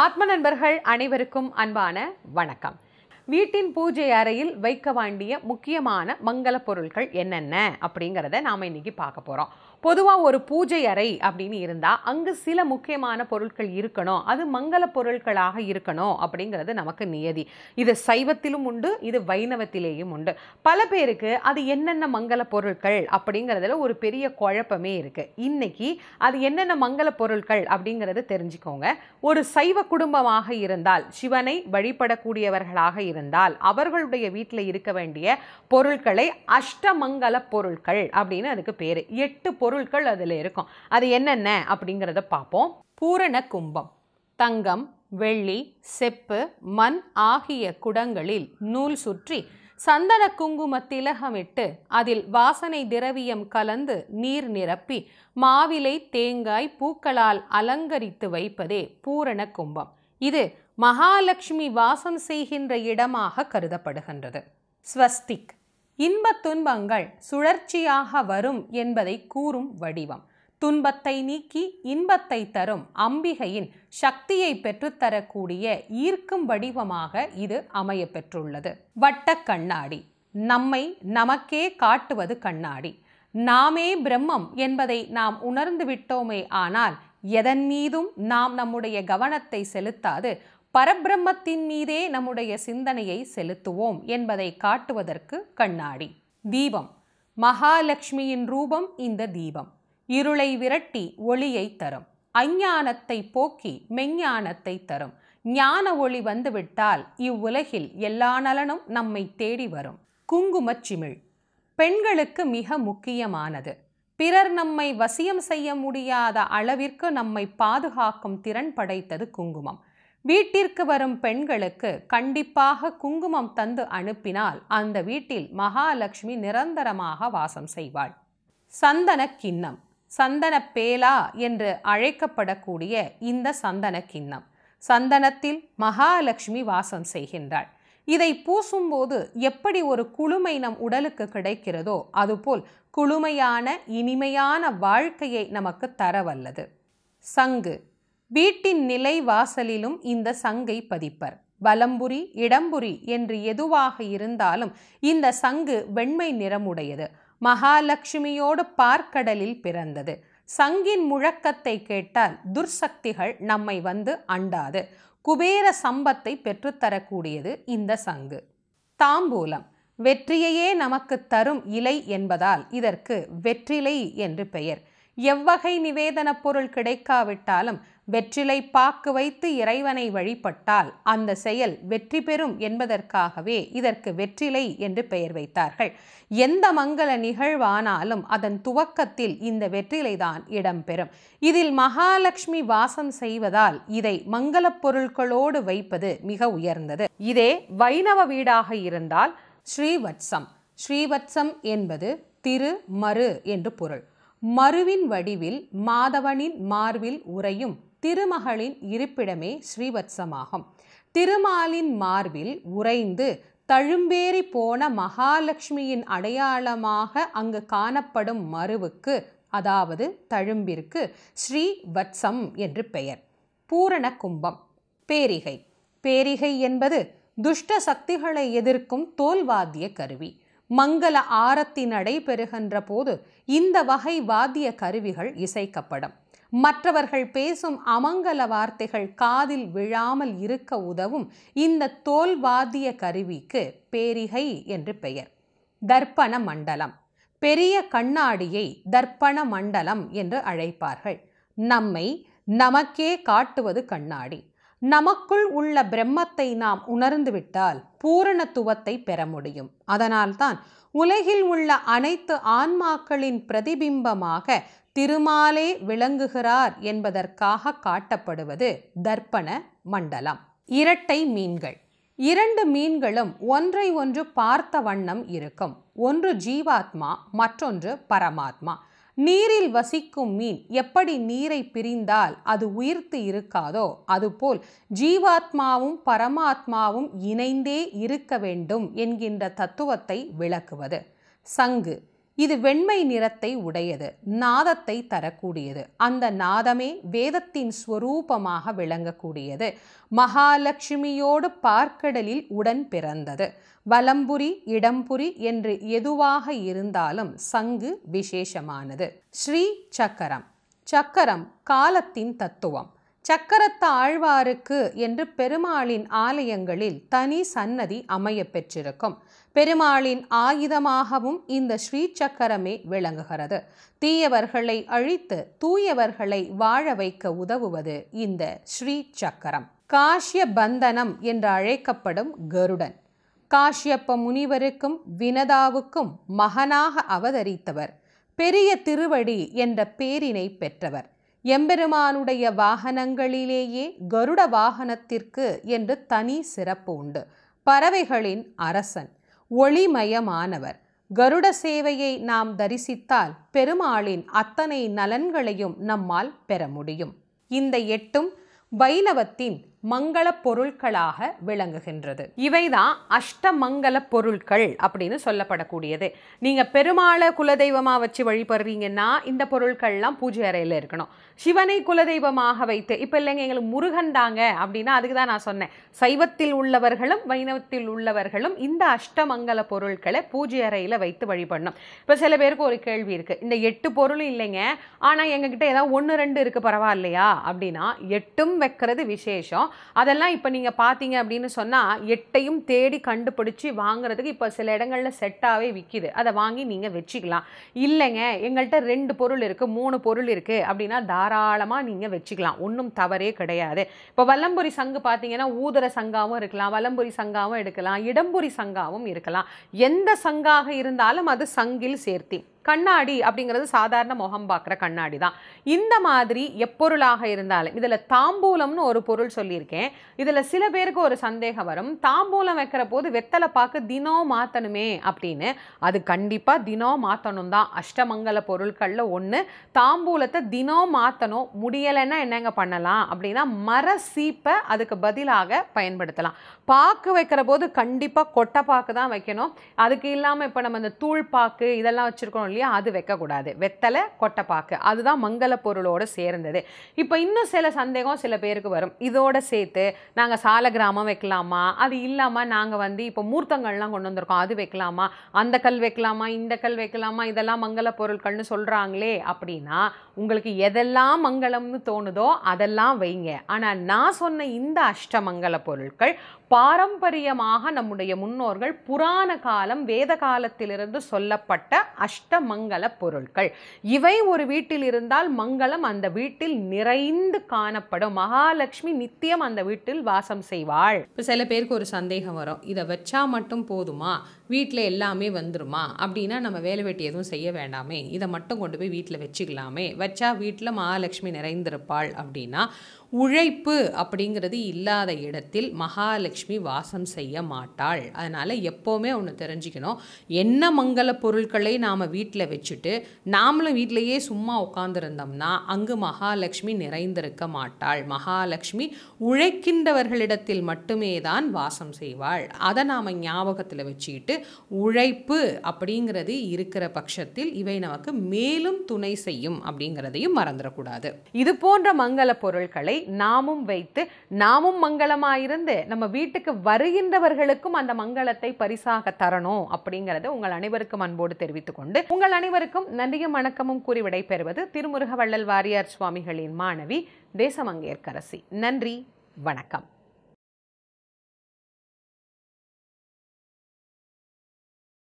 ஆத்ம நண்பர்கள் அனைவருக்கும் அன்பான வணக்கம் வீட்டின் பூஜை அறையில் வைக்க வேண்டிய முக்கியமான மங்கள பொருட்கள் என்னென்ன அப்படிங்கிறத நாம் இன்றைக்கி பார்க்க போகிறோம் பொதுவாக ஒரு பூஜை அறை அப்படின்னு இருந்தால் அங்கு சில முக்கியமான பொருட்கள் இருக்கணும் அது மங்கள பொருட்களாக இருக்கணும் அப்படிங்கிறது நமக்கு நியதி இது சைவத்திலும் உண்டு இது வைணவத்திலேயும் உண்டு பல பேருக்கு அது என்னென்ன மங்கள பொருட்கள் அப்படிங்கிறதுல ஒரு பெரிய குழப்பமே இருக்குது இன்னைக்கு அது என்னென்ன மங்கள பொருட்கள் அப்படிங்கிறது தெரிஞ்சுக்கோங்க ஒரு சைவ குடும்பமாக இருந்தால் சிவனை வழிபடக்கூடியவர்களாக இருந்தால் அவர்களுடைய வீட்டில் இருக்க வேண்டிய பொருட்களை அஷ்டமங்கல பொருட்கள் அப்படின்னு அதுக்கு பேர் எட்டு பொருள் பொருட்கள் அதில் இருக்கும் அது என்னென்ன அப்படிங்கிறத பார்ப்போம் பூரண கும்பம் தங்கம் வெள்ளி செப்பு மண் ஆகிய குடங்களில் நூல் சுற்றி சந்தன குங்கும திலகமிட்டு அதில் வாசனை திரவியம் கலந்து நீர் நிரப்பி மாவிலை தேங்காய் பூக்களால் அலங்கரித்து வைப்பதே பூரண கும்பம் இது மகாலட்சுமி வாசம் செய்கின்ற இடமாக கருதப்படுகின்றது ஸ்வஸ்திக் இன்பத் துன்பங்கள் சுழற்சியாக வரும் என்பதை கூறும் வடிவம் துன்பத்தை நீக்கி இன்பத்தை தரும் அம்பிகையின் சக்தியை பெற்றுத்தரக்கூடிய ஈர்க்கும் வடிவமாக இது அமையப்பெற்றுள்ளது வட்ட கண்ணாடி நம்மை நமக்கே காட்டுவது கண்ணாடி நாமே பிரம்மம் என்பதை நாம் உணர்ந்து விட்டோமே ஆனால் எதன் மீதும் நாம் நம்முடைய கவனத்தை செலுத்தாது பரபிரம்மத்தின் மீதே நம்முடைய சிந்தனையை செலுத்துவோம் என்பதை காட்டுவதற்கு கண்ணாடி தீபம் மகாலட்சுமியின் ரூபம் இந்த தீபம் இருளை விரட்டி ஒளியை தரும் அஞ்ஞானத்தை போக்கி மெஞ்ஞானத்தை தரும் ஞான ஒளி வந்துவிட்டால் இவ்வுலகில் எல்லா நலனும் நம்மை தேடி வரும் குங்குமச்சிமிழ் பெண்களுக்கு மிக முக்கியமானது பிறர் நம்மை வசியம் செய்ய முடியாத அளவிற்கு நம்மை பாதுகாக்கும் திறன் படைத்தது குங்குமம் வீட்டிற்கு வரும் பெண்களுக்கு கண்டிப்பாக குங்குமம் தந்து அனுப்பினால் அந்த வீட்டில் மகாலட்சுமி நிரந்தரமாக வாசம் செய்வாள் சந்தன கிண்ணம் சந்தன பேலா என்று அழைக்கப்படக்கூடிய இந்த சந்தன கிண்ணம் சந்தனத்தில் மகாலட்சுமி வாசம் செய்கின்றாள் இதை பூசும்போது எப்படி ஒரு குளுமை நம் உடலுக்கு கிடைக்கிறதோ அதுபோல் குளுமையான இனிமையான வாழ்க்கையை நமக்கு தரவல்லது சங்கு வீட்டின் நிலை வாசலிலும் இந்த சங்கை பதிப்பர் வலம்புரி இடம்புரி என்று எதுவாக இருந்தாலும் இந்த சங்கு வெண்மை நிறமுடையது மகாலட்சுமியோடு பார்க்கடலில் பிறந்தது சங்கின் முழக்கத்தை கேட்டால் துர்சக்திகள் நம்மை வந்து அண்டாது குபேர சம்பத்தை பெற்றுத்தரக்கூடியது இந்த சங்கு தாம்பூலம் வெற்றியையே நமக்கு தரும் இலை என்பதால் இதற்கு வெற்றிலை என்று பெயர் எவ்வகை நிவேதனப் பொருள் கிடைக்காவிட்டாலும் வெற்றிலை பாக்கு வைத்து இறைவனை வழிபட்டால் அந்த செயல் வெற்றி பெறும் என்பதற்காகவே இதற்கு வெற்றிலை என்று பெயர் வைத்தார்கள் எந்த மங்கள நிகழ்வானாலும் அதன் துவக்கத்தில் இந்த வெற்றிலைதான் இடம்பெறும் இதில் மகாலட்சுமி வாசம் செய்வதால் இதை மங்களப் பொருட்களோடு வைப்பது மிக உயர்ந்தது இதே வைணவ வீடாக இருந்தால் ஸ்ரீவத்சம் ஸ்ரீவத்சம் என்பது திரு மறு என்று பொருள் மருவின் வடிவில் மாதவனின் மார்பில் உறையும் திருமகளின் இருப்பிடமே ஸ்ரீவத்சமாகும் திருமாலின் மார்பில் உறைந்து தழும்பேறி போன மகாலட்சுமியின் அடையாளமாக அங்கு காணப்படும் மருவுக்கு அதாவது தழும்பிற்கு ஸ்ரீ வத்சம் என்று பெயர் பூரண கும்பம் பேரிகை பேரிகை என்பது துஷ்ட சக்திகளை எதிர்க்கும் தோல்வாத்திய கருவி மங்கள ஆரத்தி நடைபெறுகின்ற போது இந்த வகை வாத்திய கருவிகள் இசைக்கப்படும் மற்றவர்கள் பேசும் அமங்கல வார்த்தைகள் காதில் விழாமல் இருக்க உதவும் இந்த தோல்வாதிய கருவிக்கு பேரிகை என்று பெயர் தர்ப்பண மண்டலம் பெரிய கண்ணாடியை தர்ப்பண மண்டலம் என்று அழைப்பார்கள் நம்மை நமக்கே காட்டுவது கண்ணாடி நமக்குள் உள்ள பிரம்மத்தை நாம் உணர்ந்துவிட்டால் பூரணத்துவத்தை பெற முடியும் அதனால்தான் உலகில் உள்ள அனைத்து ஆன்மாக்களின் பிரதிபிம்பமாக திருமாலே விளங்குகிறார் என்பதற்காக காட்டப்படுவது தர்ப்பண மண்டலம் இரட்டை மீன்கள் இரண்டு மீன்களும் ஒன்றை ஒன்று பார்த்த வண்ணம் இருக்கும் ஒன்று ஜீவாத்மா மற்றொன்று பரமாத்மா நீரில் வசிக்கும் மீன் எப்படி நீரை பிரிந்தால் அது உயிர்த்து இருக்காதோ அதுபோல் ஜீவாத்மாவும் பரமாத்மாவும் இணைந்தே இருக்க வேண்டும் என்கின்ற தத்துவத்தை விளக்குவது சங்கு இது வெண்மை நிறத்தை உடையது நாதத்தை தரக்கூடியது அந்த நாதமே வேதத்தின் ஸ்வரூபமாக விளங்கக்கூடியது மகாலட்சுமியோடு பார்க்கடலில் உடன் பிறந்தது வலம்புரி இடம்புரி என்று எதுவாக இருந்தாலும் சங்கு விசேஷமானது ஸ்ரீ சக்கரம் சக்கரம் காலத்தின் தத்துவம் சக்கரத்த ஆழ்வாருக்கு என்று பெருமாளின் ஆலயங்களில் தனி சன்னதி அமைய பெற்றிருக்கும் பெருமாளின் ஆயுதமாகவும் இந்த ஸ்ரீ சக்கரமே விளங்குகிறது தீயவர்களை அழித்து தூயவர்களை வாழ வைக்க உதவுவது இந்த ஸ்ரீ சக்கரம் காஷ்ய பந்தனம் என்று அழைக்கப்படும் கருடன் காஷ்யப்ப முனிவருக்கும் வினதாவுக்கும் மகனாக அவதரித்தவர் பெரிய திருவடி என்ற பேரினை பெற்றவர் எம்பெருமானுடைய வாகனங்களிலேயே கருட வாகனத்திற்கு என்று தனி சிறப்பு உண்டு பறவைகளின் அரசன் ஒளிமயமானவர் கருட சேவையை நாம் தரிசித்தால் பெருமாளின் அத்தனை நலன்களையும் நம்மால் பெற முடியும் இந்த எட்டும் வைணவத்தின் மங்கள பொருட்களாக விளங்குகின்றது இவைதான் அஷ்டமங்கல பொருட்கள் அப்படின்னு சொல்லப்படக்கூடியது நீங்கள் பெருமாளை குலதெய்வமாக வச்சு வழிபடுறீங்கன்னா இந்த பொருட்கள்லாம் பூஜை அறையில் இருக்கணும் சிவனை குலதெய்வமாக வைத்து இப்போ இல்லைங்க எங்களுக்கு முருகன் தாங்க அப்படின்னா அதுக்கு தான் நான் சொன்னேன் சைவத்தில் உள்ளவர்களும் வைணவத்தில் உள்ளவர்களும் இந்த அஷ்டமங்கல பொருட்களை பூஜை அறையில் வைத்து வழிபடணும் இப்போ சில பேருக்கு ஒரு கேள்வி இருக்குது இந்த எட்டு பொருளும் இல்லைங்க ஆனால் எங்ககிட்ட ஏதாவது ஒன்று ரெண்டு இருக்குது பரவாயில்லையா அப்படின்னா எட்டும் வைக்கிறது விசேஷம் அதெல்லாம் இப்போ நீங்கள் பார்த்தீங்க அப்படின்னு சொன்னால் எட்டையும் தேடி கண்டுபிடிச்சி வாங்குறதுக்கு இப்போ சில இடங்களில் செட்டாகவே விற்கிது அதை வாங்கி நீங்கள் வச்சுக்கலாம் இல்லைங்க எங்கள்கிட்ட ரெண்டு பொருள் இருக்குது மூணு பொருள் இருக்குது அப்படின்னா தாராளமாக நீங்கள் வச்சுக்கலாம் ஒன்றும் தவறே கிடையாது இப்போ வல்லம்புரி சங்கு பார்த்தீங்கன்னா ஊதர சங்காவும் இருக்கலாம் வல்லம்புரி சங்காவும் எடுக்கலாம் இடம்புரி சங்காவும் இருக்கலாம் எந்த சங்காக இருந்தாலும் அது சங்கில் சேர்த்தேன் கண்ணாடி அப்படிங்கிறது சாதாரண முகம் பார்க்குற கண்ணாடி தான் இந்த மாதிரி எப்பொருளாக இருந்தாலும் இதில் தாம்பூலம்னு ஒரு பொருள் சொல்லியிருக்கேன் இதில் சில பேருக்கு ஒரு சந்தேகம் வரும் தாம்பூலம் வைக்கிற போது வெத்தலை பார்க்க தினம் மாற்றணுமே அப்படின்னு அது கண்டிப்பாக தினம் மாற்றணும் தான் அஷ்டமங்கல பொருட்களில் ஒன்று தாம்பூலத்தை தினம் மாற்றணும் முடியலைன்னா என்னங்க பண்ணலாம் அப்படின்னா மர சீப்பை அதுக்கு பதிலாக பயன்படுத்தலாம் பாக்கு வைக்கிற போது கண்டிப்பாக கொட்டை பாக்கு தான் வைக்கணும் அதுக்கு இல்லாமல் இப்போ நம்ம இந்த தூள் பாக்கு இதெல்லாம் வச்சுருக்கோம் இல்லையா அது வைக்கக்கூடாது வெத்தலை கொட்டைப்பாக்கு அதுதான் மங்கள பொருளோடு சேர்ந்தது இப்போ இன்னும் சில சந்தேகம் சில பேருக்கு வரும் இதோட சேர்த்து நாங்கள் சால கிராமம் வைக்கலாமா அது இல்லாமல் நாங்கள் வந்து இப்போ மூர்த்தங்கள்லாம் கொண்டு வந்திருக்கோம் அது வைக்கலாமா அந்த கல் வைக்கலாமா இந்த கல் வைக்கலாமா இதெல்லாம் மங்கள பொருட்கள்னு சொல்கிறாங்களே அப்படின்னா உங்களுக்கு எதெல்லாம் மங்களம்னு தோணுதோ அதெல்லாம் வைங்க ஆனால் நான் சொன்ன இந்த அஷ்டமங்கல பொருட்கள் பாரம்பரியமாக நம்முடைய முன்னோர்கள் புராண காலம் வேத காலத்திலிருந்து சொல்லப்பட்ட அஷ்டமங்கல பொருட்கள் இவை ஒரு வீட்டில் இருந்தால் மங்களம் அந்த வீட்டில் நிறைந்து காணப்படும் மகாலட்சுமி நித்தியம் அந்த வீட்டில் வாசம் செய்வாள் இப்போ சில பேருக்கு ஒரு சந்தேகம் வரும் இதை வச்சா மட்டும் போதுமா வீட்டில் எல்லாமே வந்துருமா அப்படின்னா நம்ம வேலை வெட்டி எதுவும் செய்ய வேண்டாமே இதை மட்டும் கொண்டு போய் வீட்டில் வச்சுக்கலாமே வச்சா வீட்டில் மகாலட்சுமி நிறைந்திருப்பாள் அப்படின்னா உழைப்பு அப்படிங்கிறது இல்லாத இடத்தில் மகாலட்சுமி வாசம் செய்ய மாட்டாள் அதனால் எப்போவுமே ஒன்று தெரிஞ்சுக்கணும் என்ன மங்கள பொருட்களை நாம் வீட்டில் வச்சுட்டு நாமளும் வீட்டிலையே சும்மா உட்காந்துருந்தோம்னா அங்கு மகாலட்சுமி நிறைந்திருக்க மாட்டாள் மகாலட்சுமி உழைக்கின்றவர்களிடத்தில் மட்டுமே தான் வாசம் செய்வாள் அதை நாம் ஞாபகத்தில் வச்சுக்கிட்டு உழைப்பு அப்படிங்கிறது இருக்கிற பட்சத்தில் இவை நமக்கு மேலும் துணை செய்யும் அப்படிங்கிறதையும் மறந்துடக்கூடாது இது போன்ற மங்கள பொருட்களை நாமும் வைத்து நாமும் மங்களமாயிருந்து நம்ம வீட்டுக்கு வருகின்றவர்களுக்கும் அந்த மங்களத்தை பரிசாக தரணும் அப்படிங்கிறத உங்கள் அனைவருக்கும் அன்போடு தெரிவித்துக் கொண்டு உங்கள் அனைவருக்கும் நன்றியும் வணக்கமும் கூறி விடைபெறுவது திருமுருக வள்ளல் வாரியார் சுவாமிகளின் மாணவி தேசமங்கேற்கரசி நன்றி வணக்கம்